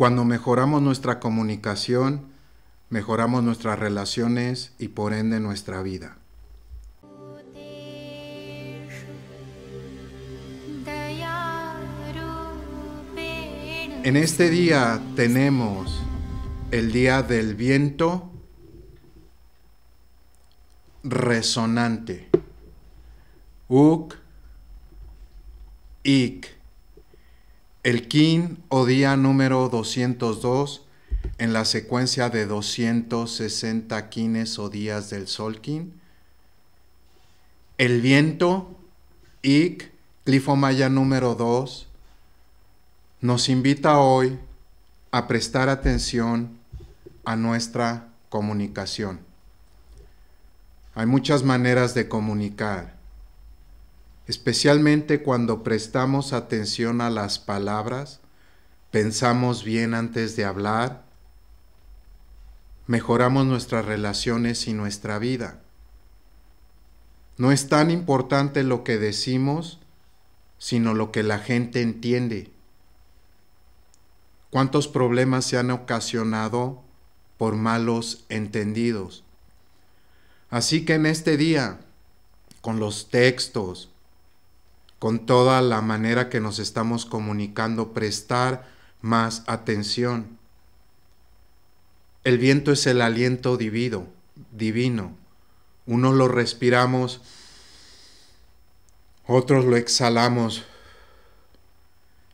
Cuando mejoramos nuestra comunicación, mejoramos nuestras relaciones y por ende nuestra vida. En este día tenemos el día del viento resonante. Uk, ik. El Kin o día número 202 en la secuencia de 260 quines o días del sol kin. El viento, Ik, Clifomaya número 2, nos invita hoy a prestar atención a nuestra comunicación. Hay muchas maneras de comunicar especialmente cuando prestamos atención a las palabras, pensamos bien antes de hablar, mejoramos nuestras relaciones y nuestra vida. No es tan importante lo que decimos, sino lo que la gente entiende. ¿Cuántos problemas se han ocasionado por malos entendidos? Así que en este día, con los textos, con toda la manera que nos estamos comunicando, prestar más atención. El viento es el aliento divino, divino. Unos lo respiramos, otros lo exhalamos.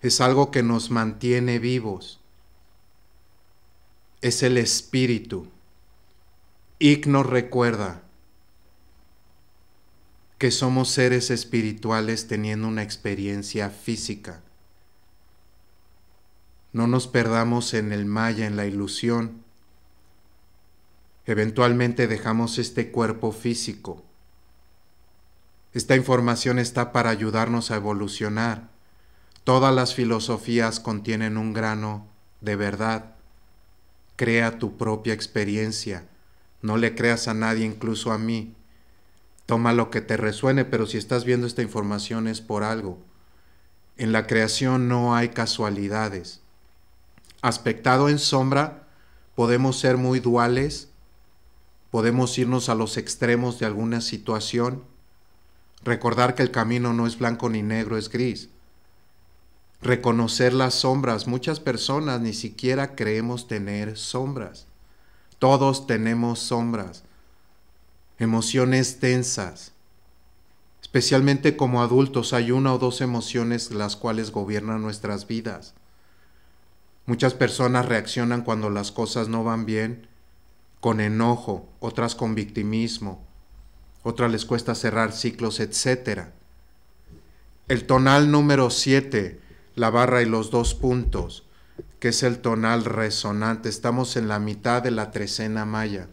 Es algo que nos mantiene vivos. Es el espíritu. nos recuerda que somos seres espirituales teniendo una experiencia física. No nos perdamos en el maya, en la ilusión. Eventualmente dejamos este cuerpo físico. Esta información está para ayudarnos a evolucionar. Todas las filosofías contienen un grano de verdad. Crea tu propia experiencia. No le creas a nadie, incluso a mí. Toma lo que te resuene, pero si estás viendo esta información es por algo. En la creación no hay casualidades. Aspectado en sombra, podemos ser muy duales, podemos irnos a los extremos de alguna situación, recordar que el camino no es blanco ni negro, es gris. Reconocer las sombras. Muchas personas ni siquiera creemos tener sombras. Todos tenemos sombras emociones tensas. Especialmente como adultos hay una o dos emociones las cuales gobiernan nuestras vidas. Muchas personas reaccionan cuando las cosas no van bien con enojo, otras con victimismo, otras les cuesta cerrar ciclos, etc. El tonal número 7, la barra y los dos puntos, que es el tonal resonante, estamos en la mitad de la trecena maya.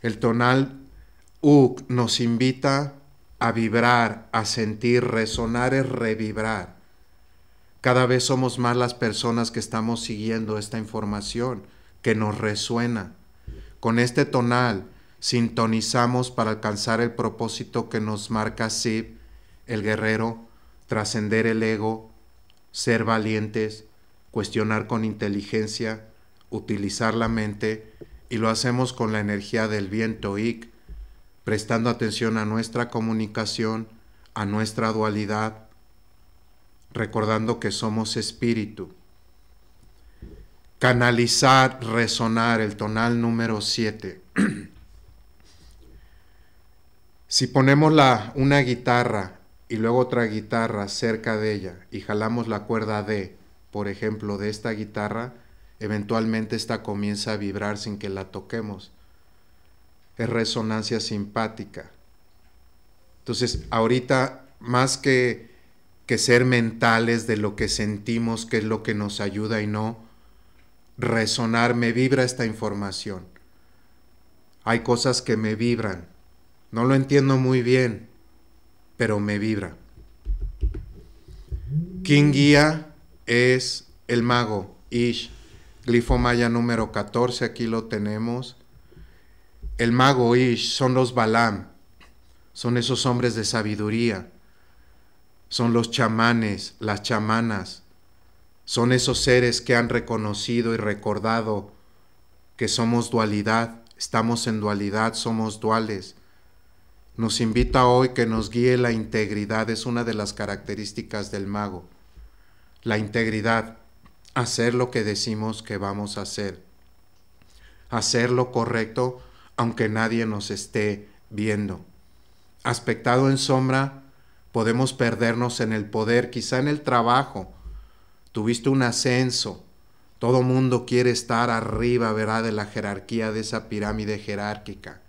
El tonal UK nos invita a vibrar, a sentir, resonar y revibrar. Cada vez somos más las personas que estamos siguiendo esta información que nos resuena. Con este tonal sintonizamos para alcanzar el propósito que nos marca Sib, el guerrero, trascender el ego, ser valientes, cuestionar con inteligencia, utilizar la mente y lo hacemos con la energía del viento IC, prestando atención a nuestra comunicación, a nuestra dualidad, recordando que somos espíritu. Canalizar, resonar, el tonal número 7. si ponemos la, una guitarra y luego otra guitarra cerca de ella y jalamos la cuerda D, por ejemplo, de esta guitarra, Eventualmente esta comienza a vibrar sin que la toquemos. Es resonancia simpática. Entonces, ahorita, más que, que ser mentales de lo que sentimos, que es lo que nos ayuda y no, resonar, me vibra esta información. Hay cosas que me vibran. No lo entiendo muy bien, pero me vibra. King guía es el mago? Ish glifo maya número 14, aquí lo tenemos. El mago Ish son los Balam, son esos hombres de sabiduría, son los chamanes, las chamanas, son esos seres que han reconocido y recordado que somos dualidad, estamos en dualidad, somos duales. Nos invita hoy que nos guíe la integridad, es una de las características del mago, la integridad hacer lo que decimos que vamos a hacer, hacer lo correcto aunque nadie nos esté viendo. Aspectado en sombra, podemos perdernos en el poder, quizá en el trabajo. Tuviste un ascenso, todo mundo quiere estar arriba, verá de la jerarquía de esa pirámide jerárquica.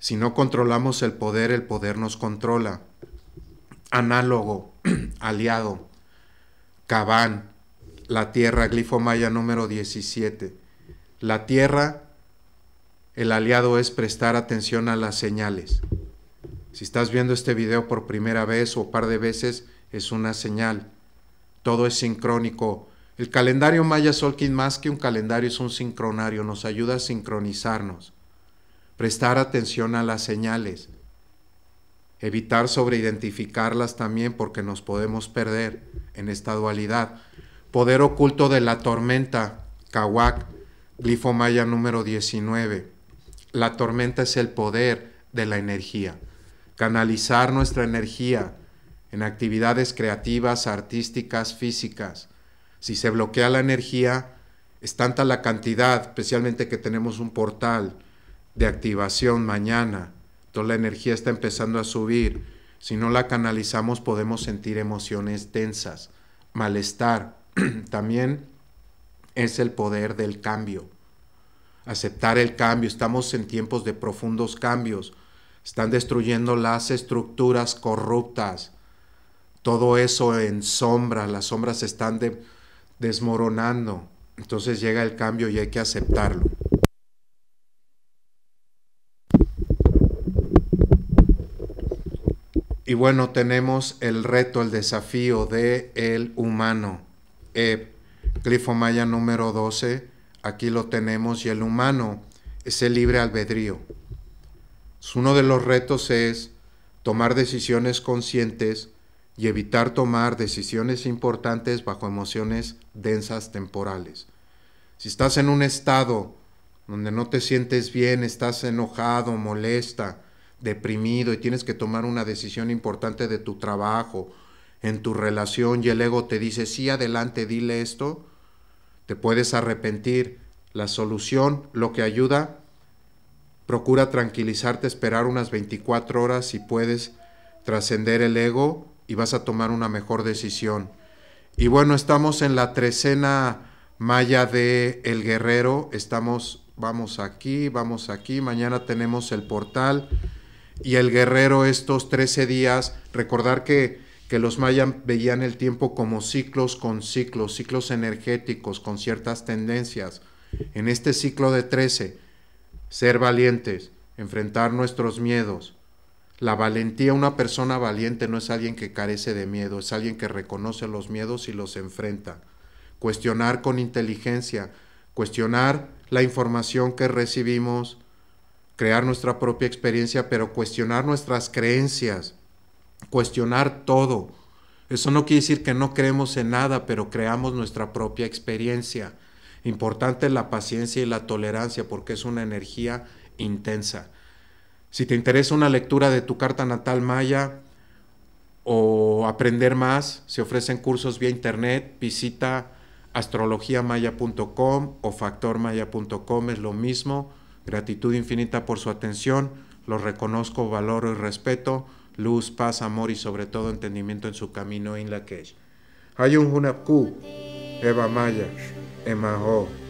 Si no controlamos el poder, el poder nos controla. Análogo, aliado, cabán, la tierra, glifo maya número 17. La tierra, el aliado es prestar atención a las señales. Si estás viendo este video por primera vez o par de veces, es una señal. Todo es sincrónico. El calendario maya Solkin más que un calendario es un sincronario, nos ayuda a sincronizarnos. Prestar atención a las señales. Evitar sobreidentificarlas también porque nos podemos perder en esta dualidad. Poder oculto de la tormenta, Kawak, maya número 19. La tormenta es el poder de la energía. Canalizar nuestra energía en actividades creativas, artísticas, físicas. Si se bloquea la energía, es tanta la cantidad, especialmente que tenemos un portal de activación mañana, Toda la energía está empezando a subir. Si no la canalizamos podemos sentir emociones tensas, malestar, también es el poder del cambio. Aceptar el cambio. Estamos en tiempos de profundos cambios. Están destruyendo las estructuras corruptas. Todo eso en sombra. Las sombras se están desmoronando. Entonces llega el cambio y hay que aceptarlo. Y bueno, tenemos el reto, el desafío de el humano eh, glifomaya número 12, aquí lo tenemos, y el humano es el libre albedrío. Uno de los retos es tomar decisiones conscientes y evitar tomar decisiones importantes bajo emociones densas temporales. Si estás en un estado donde no te sientes bien, estás enojado, molesta, deprimido y tienes que tomar una decisión importante de tu trabajo en tu relación y el ego te dice, sí, adelante, dile esto, te puedes arrepentir. La solución, lo que ayuda, procura tranquilizarte, esperar unas 24 horas si puedes trascender el ego y vas a tomar una mejor decisión. Y bueno, estamos en la trecena maya de El Guerrero, estamos, vamos aquí, vamos aquí, mañana tenemos el portal y El Guerrero estos 13 días, recordar que que los mayas veían el tiempo como ciclos con ciclos, ciclos energéticos con ciertas tendencias. En este ciclo de 13, ser valientes, enfrentar nuestros miedos. La valentía, una persona valiente no es alguien que carece de miedo, es alguien que reconoce los miedos y los enfrenta. Cuestionar con inteligencia, cuestionar la información que recibimos, crear nuestra propia experiencia, pero cuestionar nuestras creencias cuestionar todo. Eso no quiere decir que no creemos en nada, pero creamos nuestra propia experiencia. Importante la paciencia y la tolerancia porque es una energía intensa. Si te interesa una lectura de tu carta natal maya o aprender más, se ofrecen cursos vía internet, visita astrologiamaya.com o factormaya.com, es lo mismo. Gratitud infinita por su atención, los reconozco, valoro y respeto luz, paz, amor y sobre todo entendimiento en su camino en la que hay un Hunapku, Eva Maya, Emaho.